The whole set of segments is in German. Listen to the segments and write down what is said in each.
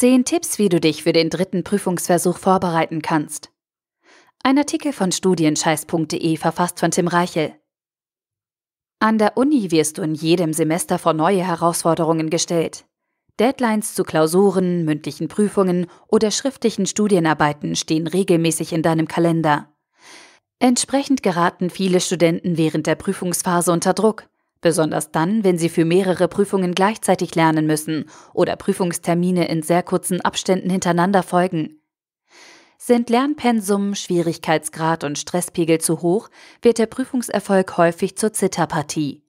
10 Tipps, wie du dich für den dritten Prüfungsversuch vorbereiten kannst. Ein Artikel von studienscheiß.de verfasst von Tim Reichel. An der Uni wirst du in jedem Semester vor neue Herausforderungen gestellt. Deadlines zu Klausuren, mündlichen Prüfungen oder schriftlichen Studienarbeiten stehen regelmäßig in deinem Kalender. Entsprechend geraten viele Studenten während der Prüfungsphase unter Druck, Besonders dann, wenn Sie für mehrere Prüfungen gleichzeitig lernen müssen oder Prüfungstermine in sehr kurzen Abständen hintereinander folgen. Sind Lernpensum, Schwierigkeitsgrad und Stresspegel zu hoch, wird der Prüfungserfolg häufig zur Zitterpartie.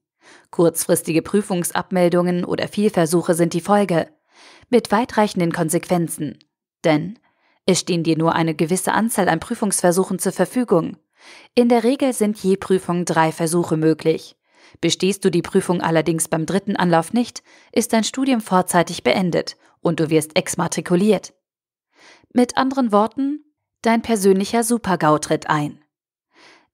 Kurzfristige Prüfungsabmeldungen oder Fehlversuche sind die Folge. Mit weitreichenden Konsequenzen. Denn es stehen dir nur eine gewisse Anzahl an Prüfungsversuchen zur Verfügung. In der Regel sind je Prüfung drei Versuche möglich. Bestehst du die Prüfung allerdings beim dritten Anlauf nicht, ist dein Studium vorzeitig beendet und du wirst exmatrikuliert. Mit anderen Worten, dein persönlicher Supergau tritt ein.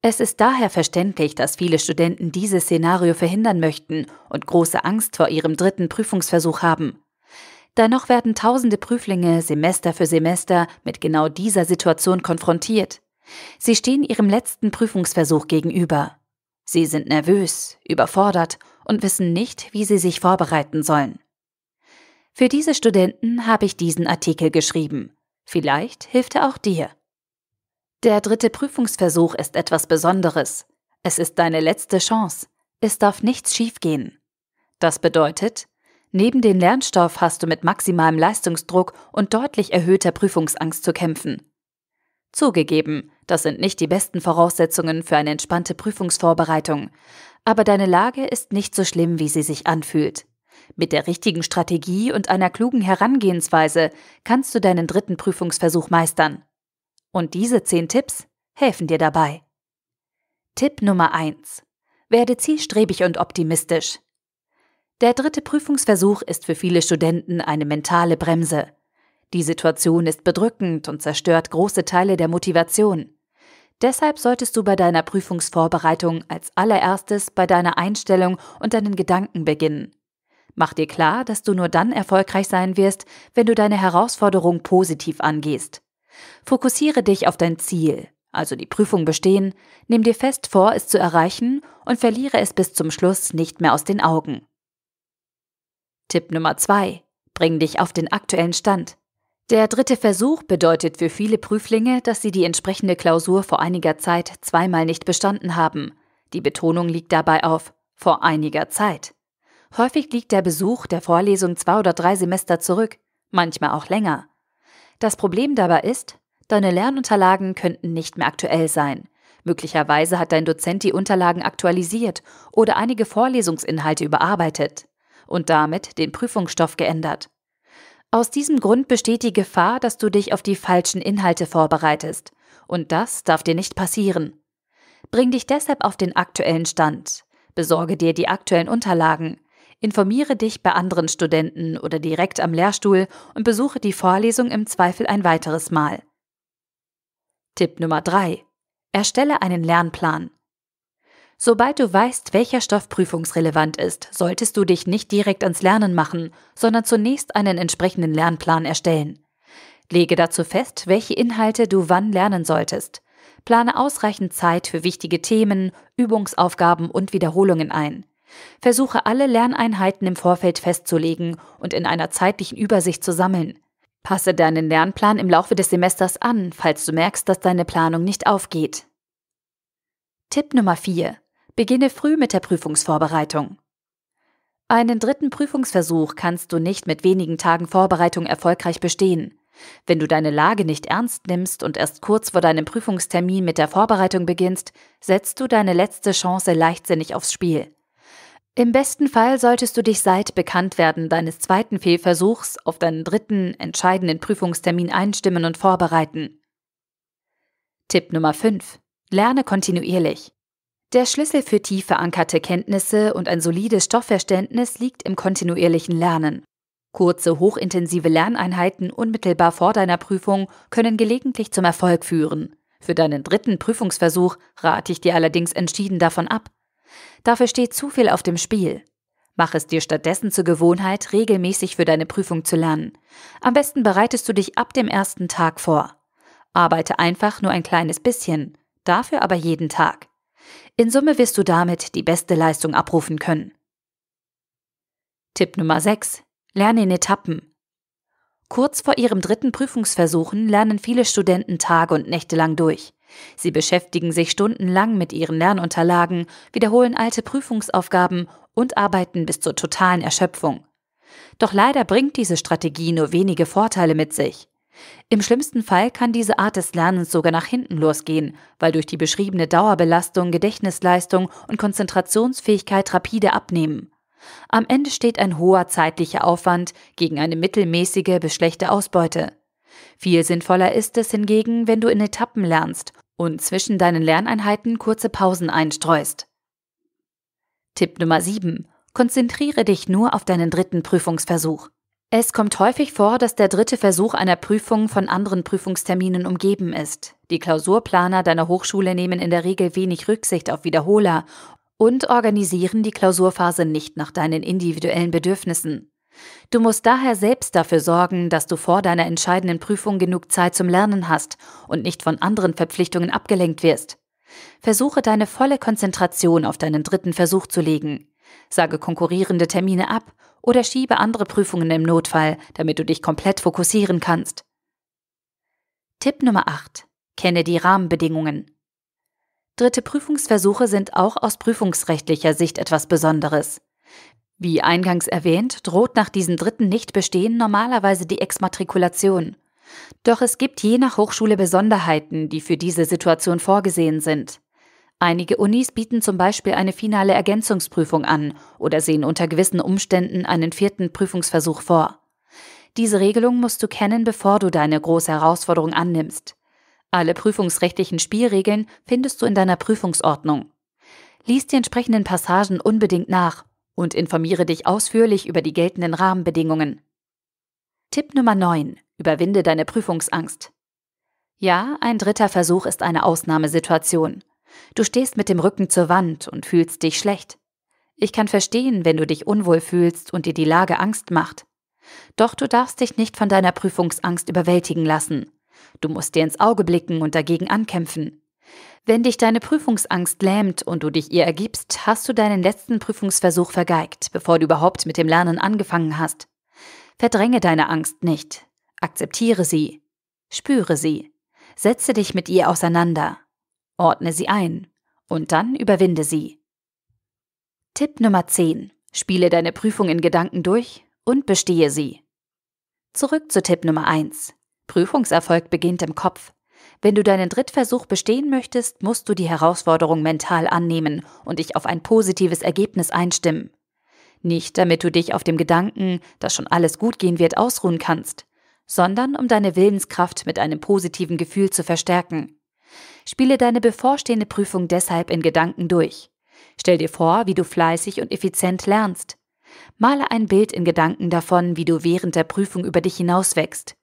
Es ist daher verständlich, dass viele Studenten dieses Szenario verhindern möchten und große Angst vor ihrem dritten Prüfungsversuch haben. Dennoch werden tausende Prüflinge Semester für Semester mit genau dieser Situation konfrontiert. Sie stehen ihrem letzten Prüfungsversuch gegenüber. Sie sind nervös, überfordert und wissen nicht, wie sie sich vorbereiten sollen. Für diese Studenten habe ich diesen Artikel geschrieben. Vielleicht hilft er auch dir. Der dritte Prüfungsversuch ist etwas Besonderes. Es ist deine letzte Chance. Es darf nichts schiefgehen. Das bedeutet, neben dem Lernstoff hast du mit maximalem Leistungsdruck und deutlich erhöhter Prüfungsangst zu kämpfen. Zugegeben, das sind nicht die besten Voraussetzungen für eine entspannte Prüfungsvorbereitung, aber deine Lage ist nicht so schlimm, wie sie sich anfühlt. Mit der richtigen Strategie und einer klugen Herangehensweise kannst du deinen dritten Prüfungsversuch meistern. Und diese zehn Tipps helfen dir dabei. Tipp Nummer 1. Werde zielstrebig und optimistisch. Der dritte Prüfungsversuch ist für viele Studenten eine mentale Bremse. Die Situation ist bedrückend und zerstört große Teile der Motivation. Deshalb solltest du bei deiner Prüfungsvorbereitung als allererstes bei deiner Einstellung und deinen Gedanken beginnen. Mach dir klar, dass du nur dann erfolgreich sein wirst, wenn du deine Herausforderung positiv angehst. Fokussiere dich auf dein Ziel, also die Prüfung bestehen, nimm dir fest vor, es zu erreichen und verliere es bis zum Schluss nicht mehr aus den Augen. Tipp Nummer zwei: Bring dich auf den aktuellen Stand. Der dritte Versuch bedeutet für viele Prüflinge, dass sie die entsprechende Klausur vor einiger Zeit zweimal nicht bestanden haben. Die Betonung liegt dabei auf vor einiger Zeit. Häufig liegt der Besuch der Vorlesung zwei oder drei Semester zurück, manchmal auch länger. Das Problem dabei ist, deine Lernunterlagen könnten nicht mehr aktuell sein. Möglicherweise hat dein Dozent die Unterlagen aktualisiert oder einige Vorlesungsinhalte überarbeitet und damit den Prüfungsstoff geändert. Aus diesem Grund besteht die Gefahr, dass du dich auf die falschen Inhalte vorbereitest. Und das darf dir nicht passieren. Bring dich deshalb auf den aktuellen Stand. Besorge dir die aktuellen Unterlagen. Informiere dich bei anderen Studenten oder direkt am Lehrstuhl und besuche die Vorlesung im Zweifel ein weiteres Mal. Tipp Nummer 3. Erstelle einen Lernplan. Sobald du weißt, welcher Stoff prüfungsrelevant ist, solltest du dich nicht direkt ans Lernen machen, sondern zunächst einen entsprechenden Lernplan erstellen. Lege dazu fest, welche Inhalte du wann lernen solltest. Plane ausreichend Zeit für wichtige Themen, Übungsaufgaben und Wiederholungen ein. Versuche alle Lerneinheiten im Vorfeld festzulegen und in einer zeitlichen Übersicht zu sammeln. Passe deinen Lernplan im Laufe des Semesters an, falls du merkst, dass deine Planung nicht aufgeht. Tipp Nummer 4. Beginne früh mit der Prüfungsvorbereitung. Einen dritten Prüfungsversuch kannst du nicht mit wenigen Tagen Vorbereitung erfolgreich bestehen. Wenn du deine Lage nicht ernst nimmst und erst kurz vor deinem Prüfungstermin mit der Vorbereitung beginnst, setzt du deine letzte Chance leichtsinnig aufs Spiel. Im besten Fall solltest du dich seit Bekanntwerden deines zweiten Fehlversuchs auf deinen dritten entscheidenden Prüfungstermin einstimmen und vorbereiten. Tipp Nummer 5. Lerne kontinuierlich. Der Schlüssel für tief verankerte Kenntnisse und ein solides Stoffverständnis liegt im kontinuierlichen Lernen. Kurze, hochintensive Lerneinheiten unmittelbar vor deiner Prüfung können gelegentlich zum Erfolg führen. Für deinen dritten Prüfungsversuch rate ich dir allerdings entschieden davon ab. Dafür steht zu viel auf dem Spiel. Mach es dir stattdessen zur Gewohnheit, regelmäßig für deine Prüfung zu lernen. Am besten bereitest du dich ab dem ersten Tag vor. Arbeite einfach nur ein kleines bisschen, dafür aber jeden Tag. In Summe wirst du damit die beste Leistung abrufen können. Tipp Nummer 6. Lerne in Etappen. Kurz vor ihrem dritten Prüfungsversuchen lernen viele Studenten Tage und Nächte lang durch. Sie beschäftigen sich stundenlang mit ihren Lernunterlagen, wiederholen alte Prüfungsaufgaben und arbeiten bis zur totalen Erschöpfung. Doch leider bringt diese Strategie nur wenige Vorteile mit sich. Im schlimmsten Fall kann diese Art des Lernens sogar nach hinten losgehen, weil durch die beschriebene Dauerbelastung Gedächtnisleistung und Konzentrationsfähigkeit rapide abnehmen. Am Ende steht ein hoher zeitlicher Aufwand gegen eine mittelmäßige bis schlechte Ausbeute. Viel sinnvoller ist es hingegen, wenn du in Etappen lernst und zwischen deinen Lerneinheiten kurze Pausen einstreust. Tipp Nummer 7. Konzentriere dich nur auf deinen dritten Prüfungsversuch. Es kommt häufig vor, dass der dritte Versuch einer Prüfung von anderen Prüfungsterminen umgeben ist. Die Klausurplaner deiner Hochschule nehmen in der Regel wenig Rücksicht auf Wiederholer und organisieren die Klausurphase nicht nach deinen individuellen Bedürfnissen. Du musst daher selbst dafür sorgen, dass du vor deiner entscheidenden Prüfung genug Zeit zum Lernen hast und nicht von anderen Verpflichtungen abgelenkt wirst. Versuche deine volle Konzentration auf deinen dritten Versuch zu legen. Sage konkurrierende Termine ab oder schiebe andere Prüfungen im Notfall, damit du dich komplett fokussieren kannst. Tipp Nummer 8. Kenne die Rahmenbedingungen. Dritte Prüfungsversuche sind auch aus prüfungsrechtlicher Sicht etwas Besonderes. Wie eingangs erwähnt, droht nach diesem dritten Nichtbestehen normalerweise die Exmatrikulation. Doch es gibt je nach Hochschule Besonderheiten, die für diese Situation vorgesehen sind. Einige Unis bieten zum Beispiel eine finale Ergänzungsprüfung an oder sehen unter gewissen Umständen einen vierten Prüfungsversuch vor. Diese Regelung musst du kennen, bevor du deine große Herausforderung annimmst. Alle prüfungsrechtlichen Spielregeln findest du in deiner Prüfungsordnung. Lies die entsprechenden Passagen unbedingt nach und informiere dich ausführlich über die geltenden Rahmenbedingungen. Tipp Nummer 9. Überwinde deine Prüfungsangst. Ja, ein dritter Versuch ist eine Ausnahmesituation. Du stehst mit dem Rücken zur Wand und fühlst dich schlecht. Ich kann verstehen, wenn du dich unwohl fühlst und dir die Lage Angst macht. Doch du darfst dich nicht von deiner Prüfungsangst überwältigen lassen. Du musst dir ins Auge blicken und dagegen ankämpfen. Wenn dich deine Prüfungsangst lähmt und du dich ihr ergibst, hast du deinen letzten Prüfungsversuch vergeigt, bevor du überhaupt mit dem Lernen angefangen hast. Verdränge deine Angst nicht. Akzeptiere sie. Spüre sie. Setze dich mit ihr auseinander. Ordne sie ein und dann überwinde sie. Tipp Nummer 10. Spiele deine Prüfung in Gedanken durch und bestehe sie. Zurück zu Tipp Nummer 1. Prüfungserfolg beginnt im Kopf. Wenn du deinen Drittversuch bestehen möchtest, musst du die Herausforderung mental annehmen und dich auf ein positives Ergebnis einstimmen. Nicht, damit du dich auf dem Gedanken, dass schon alles gut gehen wird, ausruhen kannst, sondern um deine Willenskraft mit einem positiven Gefühl zu verstärken. Spiele deine bevorstehende Prüfung deshalb in Gedanken durch. Stell dir vor, wie du fleißig und effizient lernst. Male ein Bild in Gedanken davon, wie du während der Prüfung über dich hinauswächst.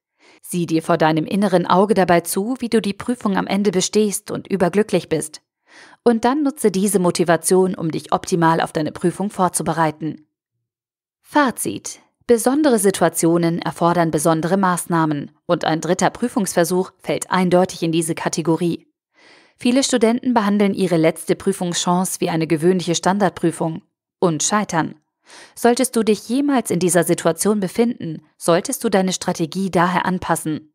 Sieh dir vor deinem inneren Auge dabei zu, wie du die Prüfung am Ende bestehst und überglücklich bist. Und dann nutze diese Motivation, um dich optimal auf deine Prüfung vorzubereiten. Fazit. Besondere Situationen erfordern besondere Maßnahmen und ein dritter Prüfungsversuch fällt eindeutig in diese Kategorie. Viele Studenten behandeln ihre letzte Prüfungschance wie eine gewöhnliche Standardprüfung und scheitern. Solltest du dich jemals in dieser Situation befinden, solltest du deine Strategie daher anpassen.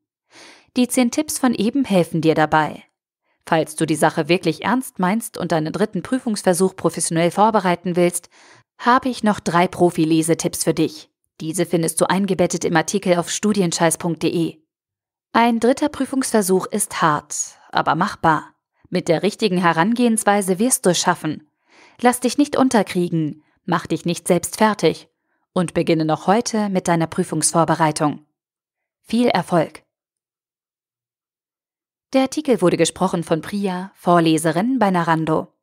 Die zehn Tipps von eben helfen dir dabei. Falls du die Sache wirklich ernst meinst und deinen dritten Prüfungsversuch professionell vorbereiten willst, habe ich noch drei Profi-Lesetipps für dich. Diese findest du eingebettet im Artikel auf studienscheiß.de. Ein dritter Prüfungsversuch ist hart, aber machbar. Mit der richtigen Herangehensweise wirst du es schaffen. Lass dich nicht unterkriegen, mach dich nicht selbst fertig und beginne noch heute mit deiner Prüfungsvorbereitung. Viel Erfolg! Der Artikel wurde gesprochen von Priya, Vorleserin bei Narando.